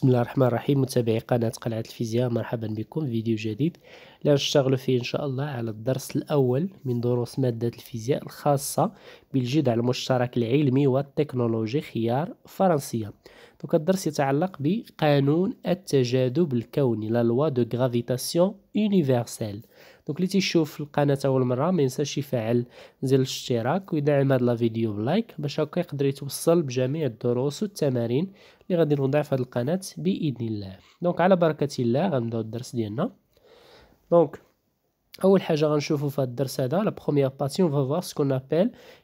بسم الله الرحمن الرحيم متابعي قناة قلعة الفيزياء مرحبا بكم فيديو جديد لنشتغل فيه إن شاء الله على الدرس الأول من دروس مادة الفيزياء الخاصة بالجذع المشترك العلمي والتكنولوجي خيار فرنسية دوك الدرس يتعلق بقانون التجاذب الكوني لا لوا دو غرافيتاسيون يونيفرسال دونك اللي تيشوف القناه اول مره ما ينساش يفعل زر الاشتراك ويدعم هاد لا فيديو بلايك باش هكا يقدر يتوصل بجميع الدروس والتمارين اللي غادي نوضع في هذه القناه باذن الله دونك على بركه الله غنبداو الدرس ديالنا دونك اول حاجه غنشوفو في هذا الدرس هذا لا بروميير باسيون اون فوار سكو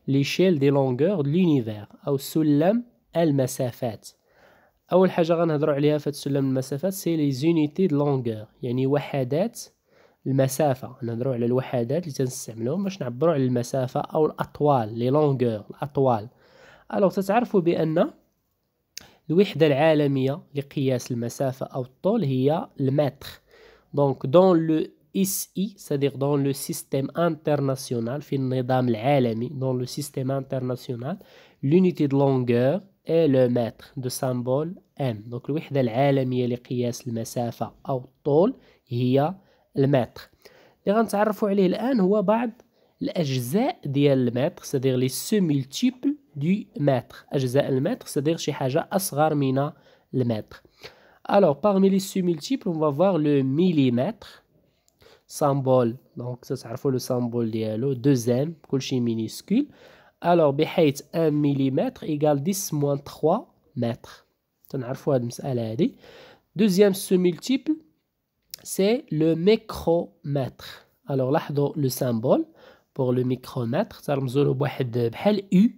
لي شيل دي لونغور دو لونيفير او سلم المسافات اول حاجه غنهضروا عليها في سلم المسافات سي لي زونيتي دو لونغور يعني وحدات المسافة نهضرو على الوحدات اللي تنستعملوهم باش نعبرو على المسافة أو الأطوال لي لونغور الأطوال ألوغ تتعرفوا بأن الوحدة العالمية لقياس المسافة أو الطول هي المتر دونك دون لو اس اي سادير دون لو سيستيم انترناسيونال في النظام العالمي دون لو سيستيم انترناسيونال لونيتي دو لونغور اي لو متر دو سامبول ام دونك الوحدة العالمية لقياس المسافة أو الطول هي le اللي غنتعرفوا C'est-à-dire بعض الاجزاء ديال du mètre. mètre, à dire plus que le mètre. alors parmi les sous multiples on va voir le millimètre symbole donc ça c'est le symbole de l'eau. deuxième C'est minuscule alors b 1 mm égale 10 moins 3 mètres deuxième sous multiple c'est le micromètre. Alors là, le symbole pour le micromètre, ça بحال U,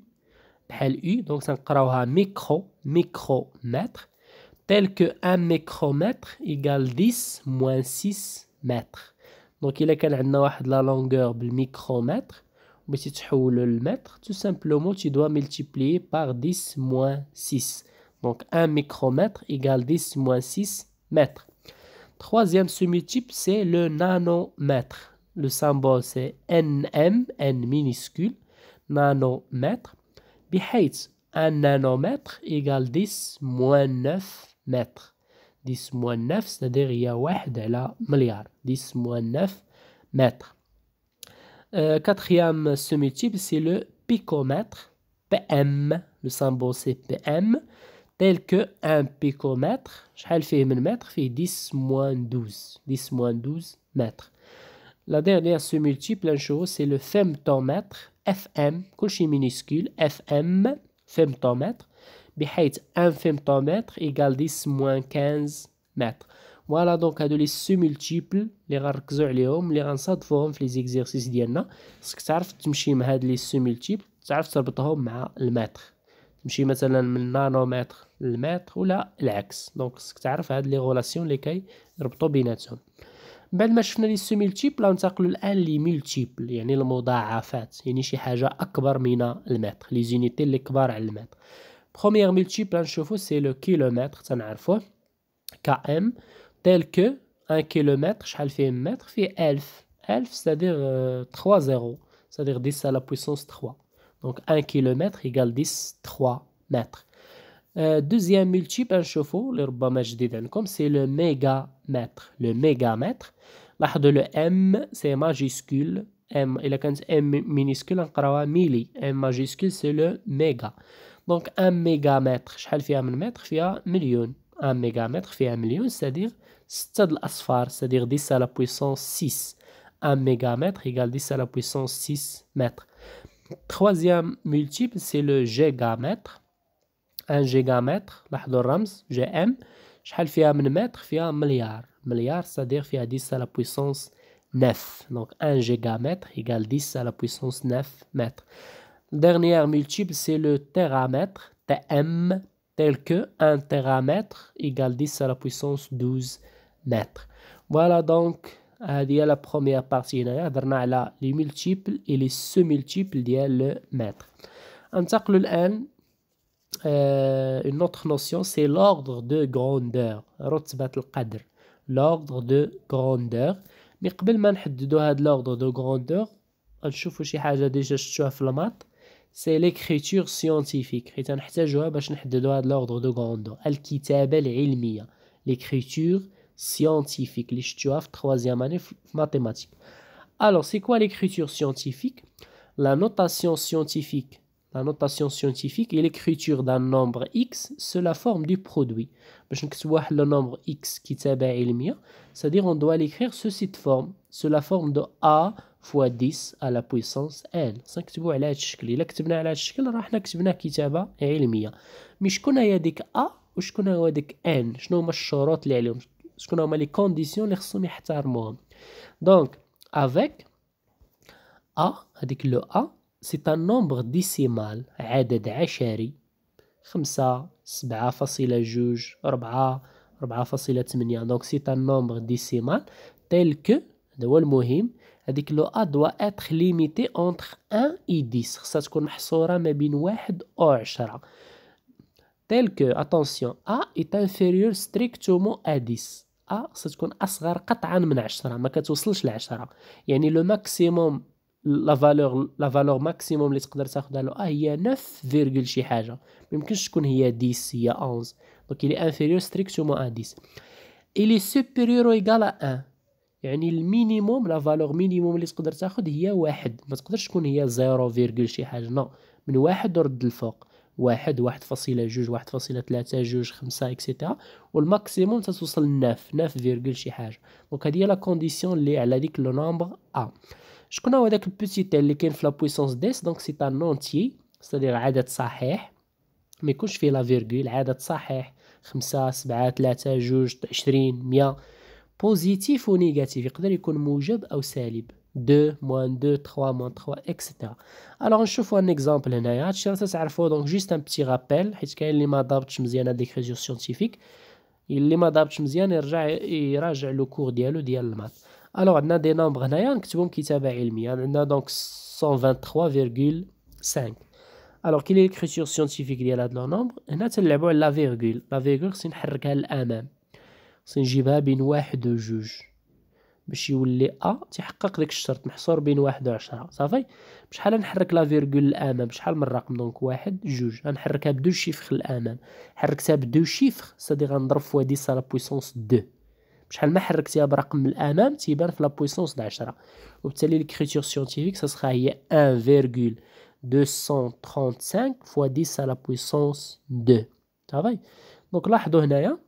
بحال U, donc ça un micro, micromètre, tel que 1 micromètre égale 10 moins 6 mètres. Donc il a de la longueur du micromètre, mais si tu veux le mètre, tout simplement tu dois multiplier par 10 moins 6. Donc 1 micromètre égale 10 moins 6 mètres. Troisième semi-type, c'est le nanomètre. Le symbole, c'est NM, N minuscule, nanomètre. 1 un nanomètre égale 10 moins 9 mètres. 10 moins 9, c'est-à-dire il y a 1 milliard. 10 moins 9 mètres. Euh, quatrième semi-type, c'est le picomètre, PM. Le symbole, c'est PM tel que un picomètre, j'ai fait un mètre, fait 10 moins 12, 10 moins 12 mètres. La dernière ce multiple, un chose, c'est le femtomètre, fm, couche minuscule, fm, femtomètre, behait un femtomètre égale 10 moins 15 mètres. Voilà donc à les ce multiple, les rares que les hommes, les rares de les exercices d'yenna, ce que ça fait, tu me chimes à les ce multiples, ça fait, ça le mètre. Je vais mettre le nanomètre, le mètre ou l'axe. Donc, ce que tu as vu, c'est les relations qui sont les plus importantes. Quand tu as vu ce multiple, tu as vu le multiple. Il y a un mot à faire. Il y à dire les y a un mot à faire. Il y a un mot à faire. Il y a un mot à faire. Il y a Le premier multiple, c'est le kilomètre. Tu as Km. Tel que kilomètre, km, je vais faire un mètre, fait 11. 11, c'est-à-dire 3,0. Euh، c'est-à-dire 10 à la puissance 3. Donc 1 km égale 10, 3 mètres. Euh, deuxième multiple, c'est le mégamètre. Le mégamètre, le M, c'est majuscule. M, il a M minuscule, on milli. M majuscule, c'est le méga. Donc 1 mégamètre, شحال فيها من متر فيها مليون 1 mégamètre فيها مليون c'est-à-dire 6 de c'est-à-dire 10 à la puissance 6 1 mégamètre égale 10 à la puissance 6 mètres Troisième multiple, c'est le gigamètre. Un gigamètre, la Rams, GM. شحال فيها من متر فيها milliard, c'est-à-dire فيها 10 à la puissance 9 donc 1 gigamètre égale 10 à la puissance 9 mètres dernière multiple c'est le teramètre. TM tel que 1 teramètre égale 10 à la puissance 12 mètres voilà donc هذه هي لا بروميير بارتي هنايا هضرنا على لي ملتيبل اي لي سو ملتيبل ديال لو متر ننتقلوا الان اون اوتر نوسيون سي لوردر دو غروندور رتبه القدر لوردر دو غروندور مي قبل ما نحددوا هاد لوردر دو غروندور غنشوفوا شي حاجه ديجا شفتوها في المات سي ليكريتور سيونتيفيك حيت نحتاجوها باش نحددوا هاد لوردر دو غروندور الكتابه العلميه ليكريتور scientifique. Les troisième année, mathématiques. Alors, c'est quoi l'écriture scientifique La notation scientifique. La notation scientifique est l'écriture d'un nombre x sous la forme du produit. Le nombre x qui est c'est-à-dire on doit l'écrire sous cette forme, sous la forme de a fois 10 à la puissance n. نكتبوا على هذا الشكل الا كتبنا على هذا je a n ce qu'on appelle les conditions les Donc, avec A, avec le A, c'est un nombre décimal, عدد عشري 5, 7.2, 4, 4.8 donc c'est un nombre décimal tel que هو المهم هذيك لو A doit être limité entre 1 et 10 Ça, خصها qu'on محصوره ما بين 1 و 10 tel que attention a est inférieur strictement à 10 أ ستكون أصغر قطعا من 10 ما كتوصلش ل 10 يعني لو ماكسيموم لا فالور لا فالور ماكسيموم اللي تقدر تاخذها لو ا آه، هي 9 فيرغول شي حاجه ما يمكنش تكون هي 10 هي 11 دونك الي انفيريور ستريكتومون ا 10 الي سوبيريور او ايغال ا 1 يعني المينيموم لا فالور مينيموم اللي تقدر تاخذ هي 1 ما تقدرش تكون هي 0, شي حاجه نو من واحد ورد الفوق واحد واحد فاصلة جوج واحد فاصلة ثلاثة جوج خمسة اكسيتيرا والماكسيموم تتوصل لناف ناف فيرجول شي حاجة دونك هادي هي لا كونديسيون اللي على ديك لو نومبر ا شكون هو داك البوتي تال اللي كاين في لا بويسونس ديس دونك سي تان نونتي سيتادير عدد صحيح ما يكونش فيه لا فيرجول عدد صحيح خمسة سبعة ثلاثة جوج عشرين مية بوزيتيف ونيجاتيف يقدر يكون موجب أو سالب 2, moins 2, 3, moins 3, etc. Alors, je fais un exemple. donc juste un petit rappel. scientifique. Il Alors, on a des nombres. On a donc 123,5. Alors, quelle est l'écriture scientifique de la nombre On a la virgule. La virgule, c'est une virgule. C'est une virgule. juge. باش يولي ا تيحقق داك الشرط محصور بين واحد وعشرة صافي بشحال نحرك لا فيرغول الامام بشحال من رقم دونك واحد جوج غنحركها بدو شيفخ الامام حركتها بدو شيفخ سادي غنضرب فوا ديس لا بويسونس دو بشحال ما حركتيها برقم الامام تيبان في لا بويسونس د عشرة وبالتالي ليكريتور سيونتيفيك ساسخا هي ان سانك فوا ديس على بويسونس دو صافي دونك لاحظوا هنايا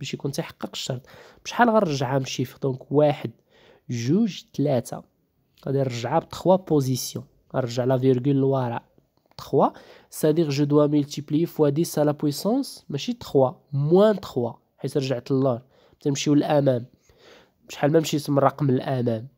باش يكون تيحقق الشرط بشحال غنرجعها نمشي دونك واحد جوج ثلاثة غادي نرجعها بتخوا بوزيسيون غنرجع لا فيرغول للوراء تخوا سادير جو دوا ملتيبلي فوا ديس على بويسونس ماشي تخوا موان تخوا حيت رجعت اللور تنمشيو للامام بشحال ما مشيت من الرقم للامام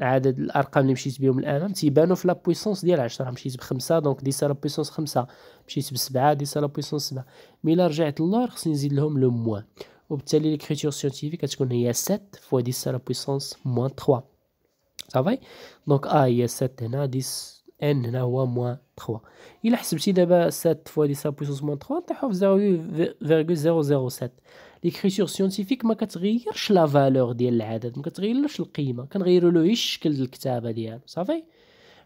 عدد الارقام اللي مشيت بهم الان تيبانوا في لا بويسونس ديال 10 مشيت بخمسة دونك دي سالا بويسونس خمسة مشيت بسبعة سالا بويسونس سبعة مي الا رجعت للور خصني نزيد لهم لو موان وبالتالي ليكريتور سيانتيفيك كتكون هي 7 فوا دي سالا بويسونس موان 3 صافي دونك ا هي 7 هنا دي ان هنا هو موان 3 الا حسبتي دابا 7 فوا دي سالا بويسونس موان 3 نطيحو في 0.007 ليكريتور سيونتيفيك ما كتغيرش لا فالور ديال العدد ما كتغيرش القيمه كنغيروا له غير الشكل ديال الكتابه ديالو صافي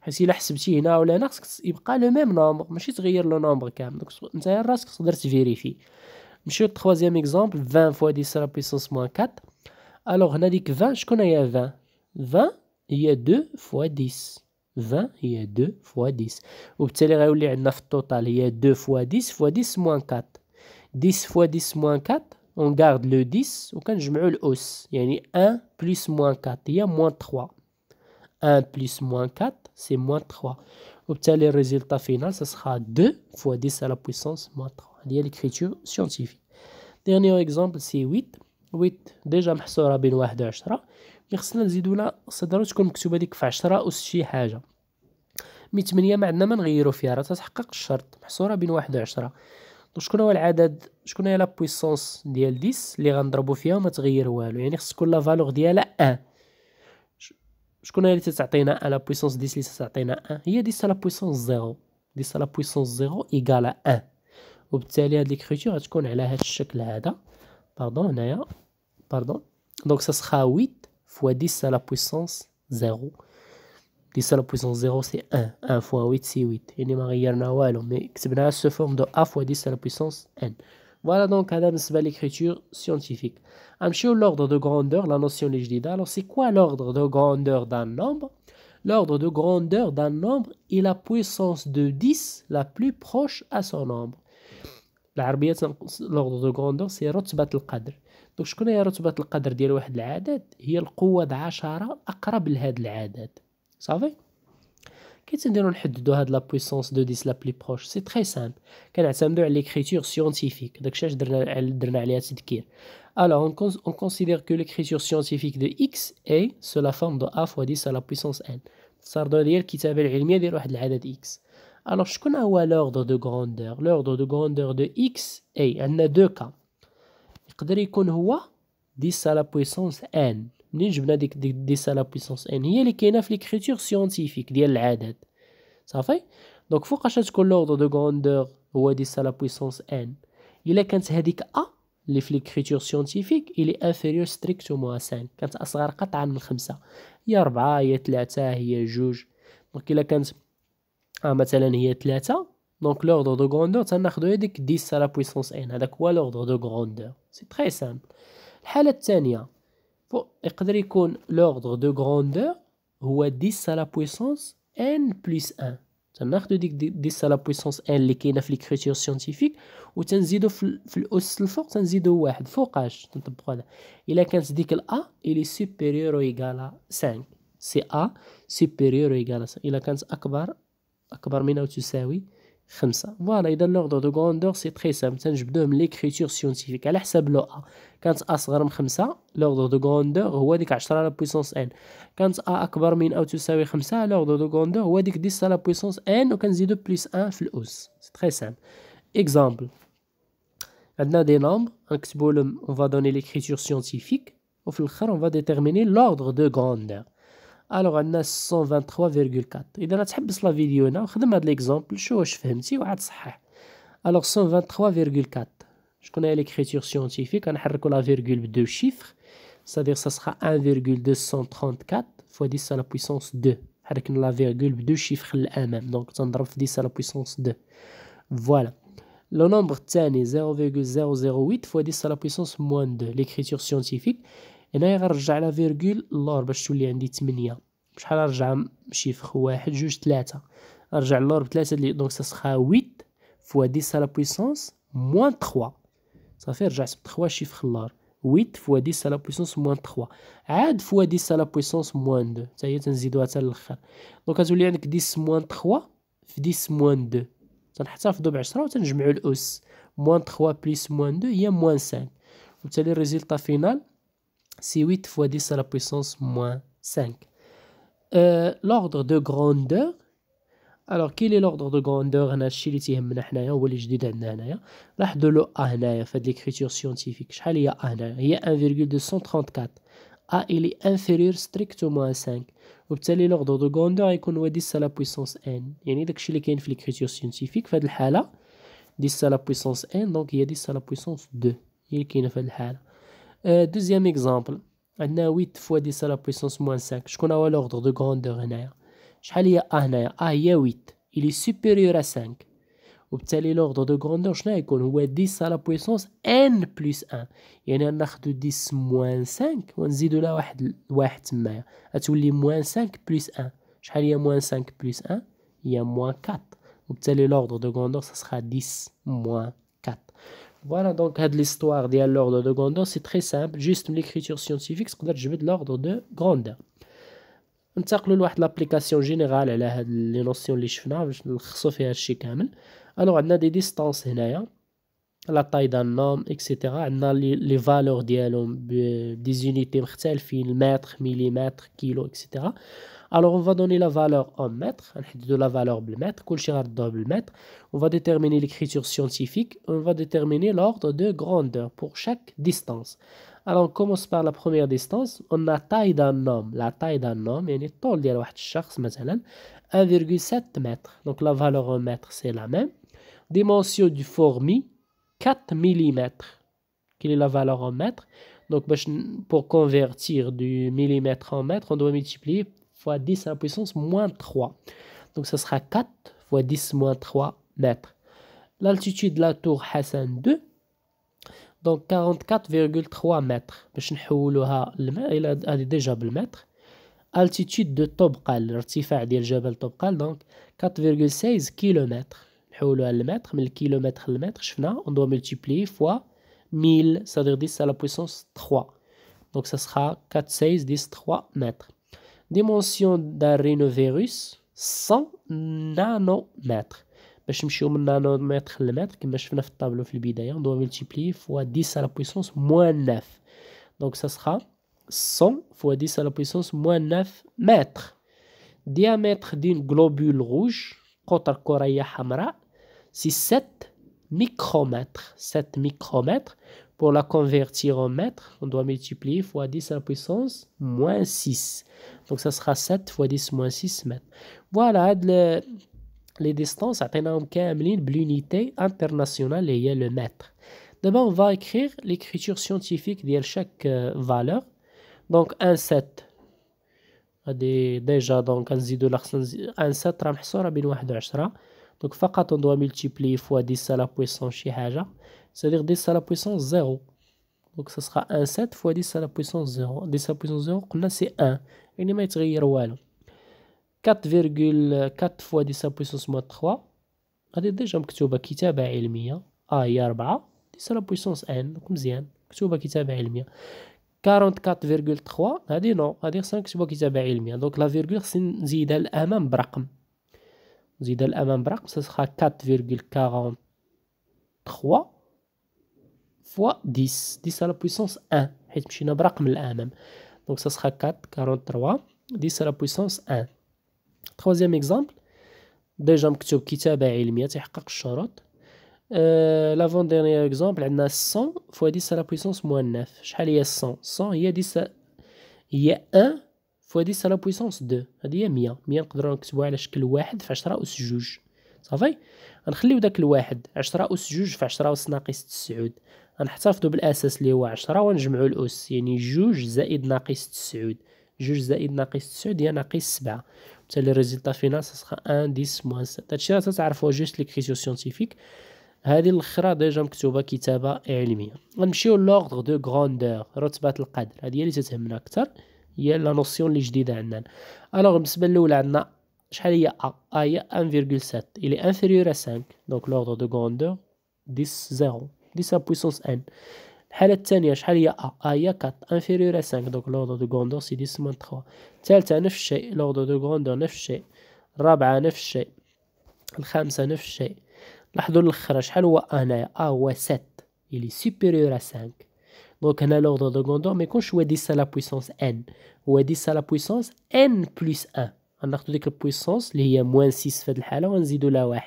حيت الا حسبتي هنا ولا هنا خصك يبقى لو ميم نومبر ماشي تغير لو نومبر كامل دونك انت راسك تقدر تفيريفي نمشيو للتخوازيام اكزومبل 20 فوا 10 على بيسونس موان 4 الوغ هنا ديك 20 شكون هي 20 20 هي 2 فوا 10 20 هي 2 فوا 10 وبالتالي غيولي عندنا في التوتال هي 2 فوا 10 فوا 10 موان 4 10 فوا 10 موان 4 on garde le 10 ou quand je l'os. Il y a 1 plus moins 4, il y a moins 3. 1 plus moins 4, c'est moins 3. Obtenez le résultat final, ce sera 2 fois 10 à la puissance moins 3. Il y a l'écriture scientifique. Dernier exemple, c'est 8. 8 ديجا محصورة بين 1 و 10 خصنا نزيدو لها صدرو تكون مكتوبة ديك في 10 وشكون هو العدد شكون هي لا بويسونس ديال 10 اللي غنضربو فيها وما تغير والو يعني خص تكون لا فالور ديالها 1 شكون هي اللي تتعطينا لا بويسونس 10 اللي تتعطينا 1 هي 10 لا بويسونس 0 10 لا بويسونس 0 ايكالا ان وبالتالي هاد ليكريتور غتكون على هاد الشكل هذا باردون هنايا باردون دونك سا سخا 8 فوا 10 لا بويسونس 0 10 à la puissance 0, c'est 1. 1 fois 8, c'est 8. Et nous marions à Walo. Mais c'est forme de A fois 10 à la puissance N. Voilà donc, Adam, c'est l'écriture scientifique. Amchou, l'ordre de grandeur, la notion légitime. Alors, c'est quoi l'ordre de grandeur d'un nombre L'ordre de grandeur d'un nombre est la puissance de 10 la plus proche à son nombre. l'ordre de grandeur, c'est Rotsbat al Donc, je connais Rotsbat al-Qadr, dit le Wahd al-Adad. Il y a le coup al-Ashara, Akrab al savez Qu'est-ce que nous avons de la puissance de 10 la plus proche C'est très simple. Nous avons l'écriture scientifique. Alors, on considère que l'écriture scientifique de x est sous la forme de a fois 10 à la puissance n. Ça veut dire qu'il s'appelle l'ilmien de de x. Alors, je connais l'ordre de grandeur. L'ordre de grandeur de x est, il y a deux cas. Il peut être 10 à la puissance n. منين جبنا ديك ديك دي سالا بويسونس ان هي اللي كاينه في ليكريتور سيونتيفيك ديال العدد صافي دونك فوقاش تكون لوردر دو غوندور هو دي لا بويسونس ان الا كانت هذيك ا اللي في ليكريتور سيونتيفيك الي انفيريور ستريكتومون 5 كانت اصغر قطعه من خمسه هي أربعة هي ثلاثة هي جوج دونك الا كانت آه مثلا هي ثلاثة دونك لوردر دو غوندور تناخدو هذيك 10 على بويسونس ان هذاك هو لوردر دو غوندور سي تري سامبل الحاله الثانيه l'ordre de grandeur ou 10 à la puissance n plus 1. 10 à la puissance n l'écriture scientifique ou tenzido fl fl au sol fort tenzido un fortage il a qu'un dit a il est supérieur ou égal à 5. c'est a supérieur ou égal à 5. il a voilà, et dans l'ordre de grandeur, c'est très simple. Je donne l'écriture scientifique. À la quand A صغر comme 5 l'ordre de grandeur هو ديك à la puissance n quand A est comme أو 5 l'ordre de grandeur هو ديك 10 la puissance n ou وكنزيدو plus 1 في الأس c'est très simple exemple a des nombres on va donner l'écriture scientifique à mesure on va déterminer l'ordre de grandeur alors, on a 123.4 et dans la vidéo هنا وخدم هاد l'exemple. Alors, et vous Alors, 123.4 Je connais l'écriture scientifique la virgule فيرغول deux chiffres. c'est-à-dire que ça sera 1,234 x 10 à la puissance 2 avec la virgule deux chiffres l'amam donc on drop 10 à la puissance 2 voilà le nombre est 0,008 x 10 à la puissance moins 2 l'écriture scientifique هنايا غنرجع لا فيرغول اللور باش تولي عندي 8 بشحال نرجع شيفخ واحد جوج ثلاثة نرجع اللور بثلاثة لي دونك سا 8 فوا 10 على بويسونس موان 3 صافي رجعت ب 3 شيفخ اللور 8 فوا 10 على بويسونس موان 3 عاد فوا 10 على بويسونس موان 2 تاهي هي تنزيدوها حتى للاخر دونك غتولي عندك 10 موان 3 في 10 موان 2 تنحتفظو ب 10 تنجمعو الاس موان 3 بليس موان 2 هي موان 5 وبالتالي الريزلت فينال c'est 8 fois 10 à la puissance moins 5. Euh, l'ordre de grandeur. Alors, quel est l'ordre de grandeur L'ordre de A, fait de l'écriture scientifique. Il y a 1,234. A, il est inférieur strictement à 5. Vous l'ordre de grandeur est qu'on 10 à la puissance N. Il y a une écriture scientifique, fait de 10 à la puissance N, donc il y a 10 à la puissance 2. Il y a une fait de euh, deuxième exemple. On a 8 fois 10 à la puissance moins 5. Je connais l'ordre de grandeur. Je il 8. Il est supérieur à 5. Obtenez l'ordre de grandeur. 10 à la puissance n plus 1. Il y a de 10 moins 5. On dit de la 1. On moins 5 plus 1. y a moins 5 plus 1. Il y a moins 4. Obtenez l'ordre de grandeur. Ce sera 10 moins 1. Voilà donc de l'histoire de l'ordre de grandeur c'est très simple, juste l'écriture scientifique, ce qu'on je de l'ordre de grandeur. ننتقلوا لواحد لابليكاسيون جينيرال على هاد لي نوسيون اللي شفنا باش نلخصوا فيها هادشي كامل on a دي ديستانس هنايا لا طاي دان نوم اكسيتيرا عندنا les فالور ديالهم زونيتي مختلفين متر مليمتر كيلو etc. Alors on va donner la valeur en mètres, de la valeur mètre, on va déterminer l'écriture scientifique, on va déterminer l'ordre de grandeur pour chaque distance. Alors on commence par la première distance, on a taille d'un homme, la taille d'un homme, يعني الطول ديال واحد الشخص 1,7 mètre. Donc la valeur en mètres c'est la même. Dimension du fourmi 4 mm. Quelle est la valeur en mètres Donc, pour convertir du millimètre en mètre, on doit multiplier fois 10 à la puissance moins 3. Donc ça sera 4 fois 10 moins 3 mètres. L'altitude de la tour Hassan 2, donc 44,3 mètres. باش نحولوها elle est déjà mètre. Altitude de Tobqal, l'ارتفاع ديال جبل Tobqal, donc 4,16 km. نحولوها للمتر le الكيلومتر on doit multiplier fois 1000, c'est-à-dire 10 à la puissance 3. Donc ça sera 4, 16, 10, 3 mètres dimension d'un rhinovirus 100 nanomètres Je نمشيو multiplier par 10 à la puissance moins 9 donc ça sera 100 fois 10 à la puissance moins 9 mètres diamètre d'une globule rouge قطر كريه حمراء c'est 7 micromètres 7 micromètres pour la convertir en mètres, on doit multiplier fois 10 à la puissance moins 6. Donc ça sera 7 fois 10 moins 6 mètres. Voilà, les, les distances atteignant l'unité internationale et le mètre. D'abord, on va écrire l'écriture scientifique de chaque euh, valeur. Donc 1, 7. Déjà, donc, on de 1, 7, donc, on doit multiplier fois 10 à la puissance c'est-à-dire 10 à la puissance 0. Donc, ce sera 1,7 fois 10 à la puissance 0. 10 à la puissance 0, là, c'est 1. Il va 4,4 fois 10 à la puissance moins 3. هذه ديجا un كتابة علمية. آ هي 4. 10 à la puissance n. دونك مزيان. مكتوبة quitter علمية. 44,3 هذه نو هذه 5 quitter كتابة علمية. دونك لا فيرغول خصني نزيدها même برقم. نزيدها الأمام برقم سسخا 4,43 فوا 10 10 على بويسونس 1 حيت مشينا برقم الأمام دونك سسخا 4,43 10 على بويسونس 1 تخوازيام اكزامبل ديجا مكتوب كتابة علمية تحقق الشروط أه لافون ديرنيير اكزامبل عندنا 100 فوا 10 على بويسونس موان 9 شحال هي 100 100 هي 10 هي 1 فوا سا لابويسونس بويسونس دو هادي هي مية مية نقدرو نكتبوها على شكل واحد في عشرة أس جوج صافي غنخليو داك الواحد عشرة أس جوج في عشرة أس ناقص تسعود غنحتفظو بالأساس اللي هو عشرة ونجمعو الأس يعني جوج زائد ناقص تسعود جوج زائد ناقص تسعود هي ناقص سبعة بالتالي الريزلتا فينال سيسخا ان ديس موان سات هادشي راه تتعرفو جوست ليكريسيو سيونتيفيك هادي لخرا ديجا مكتوبه كتابه علميه غنمشيو لوغدغ دو غروندوغ رتبه القدر هادي هي اللي تتهمنا اكثر هي لا نوسيون اللي جديده عندنا الوغ بالنسبه الاولى عندنا شحال هي ا ا هي 1.7 الي انفيريور ا 5 دونك لوردر دو غروندور 10 0 10 ا بويسونس ان الحاله الثانيه شحال هي ا ا هي 4 انفيريور ا 5 دونك لوردر دو غروندور سي 10 موان 3 الثالثه نفس الشيء لوردر دو غروندور نفس الشيء الرابعه نفس الشيء الخامسه نفس الشيء لاحظوا لخرا شحال هو ا هنايا ا هو 7 الي سوبيريور ا 5 Donc, on a l'ordre de grandeur, mais quand je dis 10 à la puissance n, ou dit 10 à la puissance n plus 1. On a la puissance, il y a moins 6 fait le on dit de la 1.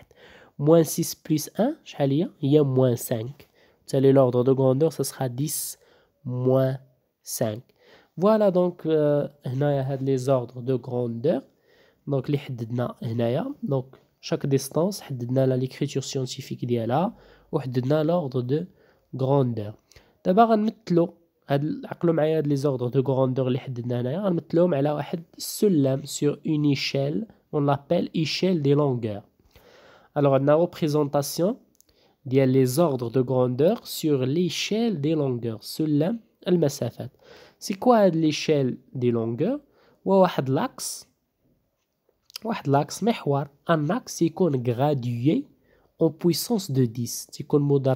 Moins 6 plus 1, il y a moins 5. C'est l'ordre de grandeur, ce sera 10 moins 5. Voilà donc, on euh, a les ordres de grandeur. Donc, les Donc, chaque distance, l'écriture scientifique on a l'ordre de grandeur d'abord les ordres de grandeur sur une échelle on l'appelle échelle des longueurs alors on a représentation des les ordres de grandeur sur l'échelle des longueurs cela c'est quoi l'échelle des longueurs on a un axe on a un axe un axe en puissance de 10, c'est qu'on la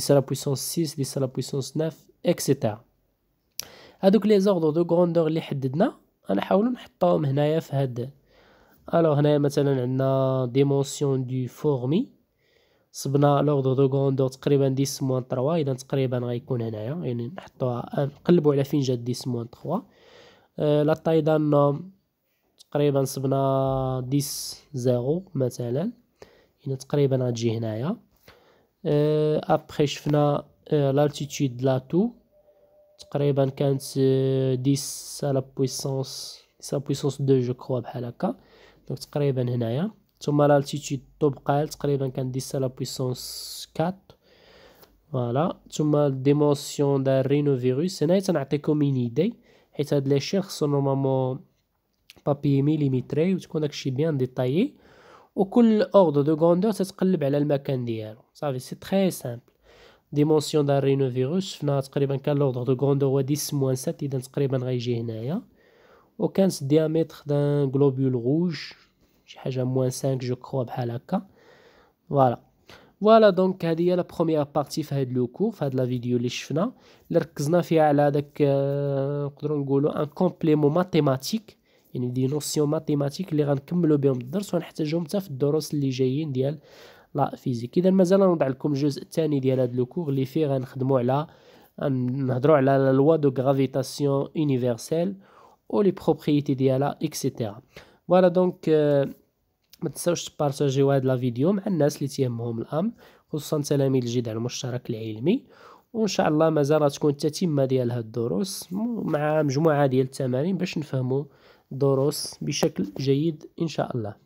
10 à la puissance 6 10 à la puissance 9 etc هذوك لي زوردر دو غروندور اللي حددنا غنحاولو نحطوهم هنايا في هاد الو هنايا مثلا عندنا ديمونسيون دو فورمي صبنا لوردر دو غروندور تقريبا 10 موان 3 اذا تقريبا غيكون هنايا يعني نحطوها نقلبو على فين جات 10 موان 3 أه لا طاي دان تقريبا صبنا 10 0 مثلا هنا تقريبا غتجي هنايا Euh, après j'ai fait euh, l'altitude là tout ce qui est 25 10 à la puissance 2 je crois à la cas donc ce qui est bien là tout le monde l'altitude top 4 voilà tout le monde la dimension d'un rhénovirus c'est un acte idée et ça les cherche sont normalement papier millimétrique ou tout bien détaillé وكل اوردر دو غوندور تتقلب على المكان ديالو صافي سي تري سامبل ديمونسيون دار رينو فيروس شفنا تقريبا كان لوردر دو غوندور هو 10 موان 7 اذا تقريبا غيجي هنايا وكانت ديامتر دان غلوبيول روج شي حاجه موان 5 جو كخوا بحال هكا فوالا فوالا دونك هادي هي لا بروميير بارتي في هاد لوكو في هاد لا فيديو اللي شفنا اللي ركزنا فيها على داك آه، نقدروا نقولوا ان كومبليمون ماتيماتيك يعني دي نوسيون ماتيماتيك اللي غنكملو بهم الدرس ونحتاجهم حتى في الدروس اللي جايين ديال لا فيزيك اذا مازال نوضع لكم الجزء الثاني ديال هاد لوكور اللي فيه غنخدمو على نهضروا على لا لوا دو غرافيتاسيون يونيفرسيل او لي بروبريتي ديالها اكسيتيرا فوالا دونك ما تنساوش تبارطاجيو هاد لا فيديو مع الناس اللي تيهمهم الامر خصوصا تلاميذ الجدع المشترك العلمي وان شاء الله مازال تكون التتمه ديال هاد الدروس مع مجموعه ديال التمارين باش نفهموا دروس بشكل جيد إن شاء الله